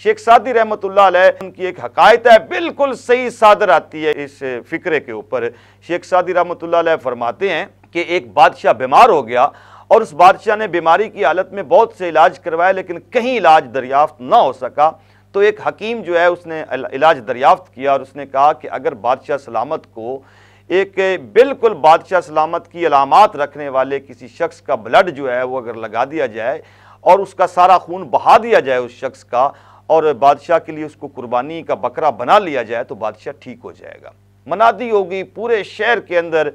शेख सादी रहमत उनकी एक हकायत है बिल्कुल सही सादर आती है इस फिक्रे के ऊपर शेख सादी रहमत फरमाते हैं कि एक बादशाह बीमार हो गया और उस बादशाह ने बीमारी की हालत में बहुत से इलाज करवाया लेकिन कहीं इलाज दरियाफ्त ना हो सका तो एक हकीम जो है उसने इलाज दरियाफ्त किया और उसने कहा कि अगर बादशाह सलामत को एक बिल्कुल बादशाह सलामत की अलामत रखने वाले किसी शख्स का ब्लड जो है वो अगर लगा दिया जाए और उसका सारा खून बहा दिया जाए उस शख्स का और बादशाह के लिए उसको कुर्बानी का बकरा बना लिया जाए तो बादशाह ठीक हो जाएगा मनादी होगी पूरे शहर के अंदर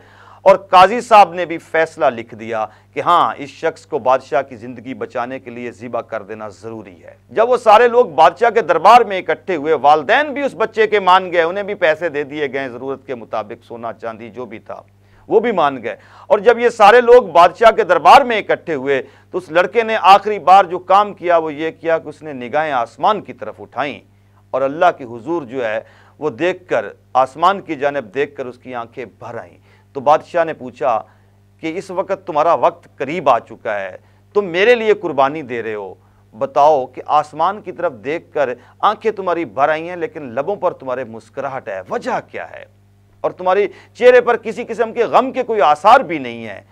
और काजी साहब ने भी फैसला लिख दिया कि हाँ इस शख्स को बादशाह की ज़िंदगी बचाने के लिए ज़िबा कर देना ज़रूरी है जब वो सारे लोग बादशाह के दरबार में इकट्ठे हुए वालदेन भी उस बच्चे के मान गए उन्हें भी पैसे दे दिए गए ज़रूरत के मुताबिक सोना चांदी जो भी था वो भी मान गए और जब ये सारे लोग बादशाह के दरबार में इकट्ठे हुए तो उस लड़के ने आखिरी बार जो काम किया वो ये किया कि उसने निगाहें आसमान की तरफ उठाई और अल्लाह की हुजूर जो है वो देखकर आसमान की जानब देखकर उसकी आंखें भर आईं तो बादशाह ने पूछा कि इस वक्त तुम्हारा वक्त करीब आ चुका है तुम मेरे लिए कुर्बानी दे रहे हो बताओ कि आसमान की तरफ देखकर आंखें तुम्हारी भर आई हैं लेकिन लबों पर तुम्हारे मुस्कुराहट है वजह क्या है और तुम्हारे चेहरे पर किसी किस्म के गम के कोई आसार भी नहीं है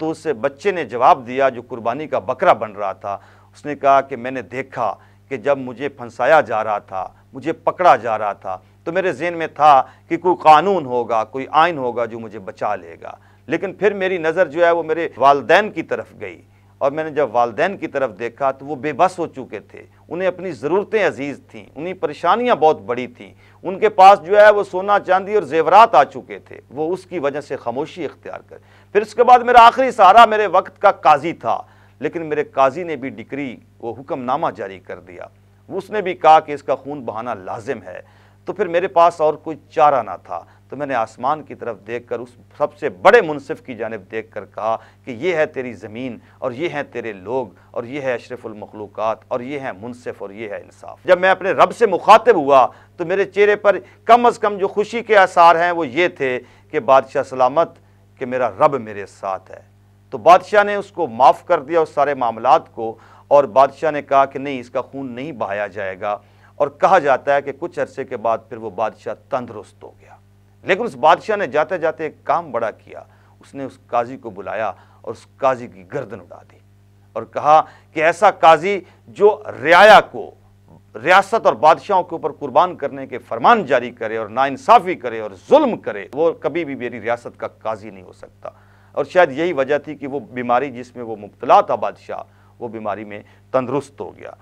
तो उस बच्चे ने जवाब दिया जो कुर्बानी का बकरा बन रहा था उसने कहा कि मैंने देखा कि जब मुझे फंसाया जा रहा था मुझे पकड़ा जा रहा था तो मेरे जहन में था कि कोई कानून होगा कोई आइन होगा जो मुझे बचा लेगा लेकिन फिर मेरी नज़र जो है वो मेरे वालदेन की तरफ गई और मैंने जब वालदेन की तरफ देखा तो वो बेबस हो चुके थे उन्हें अपनी ज़रूरतें अजीज़ थीं उन्हें परेशानियां बहुत बड़ी थीं उनके पास जो है वो सोना चांदी और जेवरात आ चुके थे वो उसकी वजह से खामोशी इख्तियार कर फिर उसके बाद मेरा आखिरी सहारा मेरे वक्त का काजी था लेकिन मेरे काजी ने भी डिक्री वो हुक्मनामा जारी कर दिया उसने भी कहा कि इसका खून बहाना लाजिम है तो फिर मेरे पास और कोई चारा ना था तो मैंने आसमान की तरफ देख कर उस सबसे बड़े मुनसिफ की जानब देख कर कहा कि यह है तेरी ज़मीन और ये हैं तेरे लोग और ये है अशरफुलमखलूक़ और ये हैं मुनसिफ और ये है इंसाफ जब मैं अपने रब से मुखातिब हुआ तो मेरे चेहरे पर कम अज़ कम जो खुशी के आसार हैं वो ये थे कि बादशाह सलामत कि मेरा रब मेरे साथ है तो बादशाह ने उसको माफ़ कर दिया उस सारे मामला को और बादशाह ने कहा कि नहीं इसका खून नहीं बहाया जाएगा और कहा जाता है कि कुछ अरसे के बाद फिर वो बादशाह तंदरुस्त हो गया लेकिन उस बादशाह ने जाते जाते एक काम बड़ा किया उसने उस काजी को बुलाया और उस काजी की गर्दन उड़ा दी और कहा कि ऐसा काजी जो रियाया को रियासत और बादशाहों के ऊपर कुर्बान करने के फरमान जारी करे और नाइंसाफ़ी करे और जुल्म करे वो कभी भी मेरी रियासत का काजी नहीं हो सकता और शायद यही वजह थी कि वो बीमारी जिसमें वो मुबतला था बादशाह वो बीमारी में तंदुरुस्त हो गया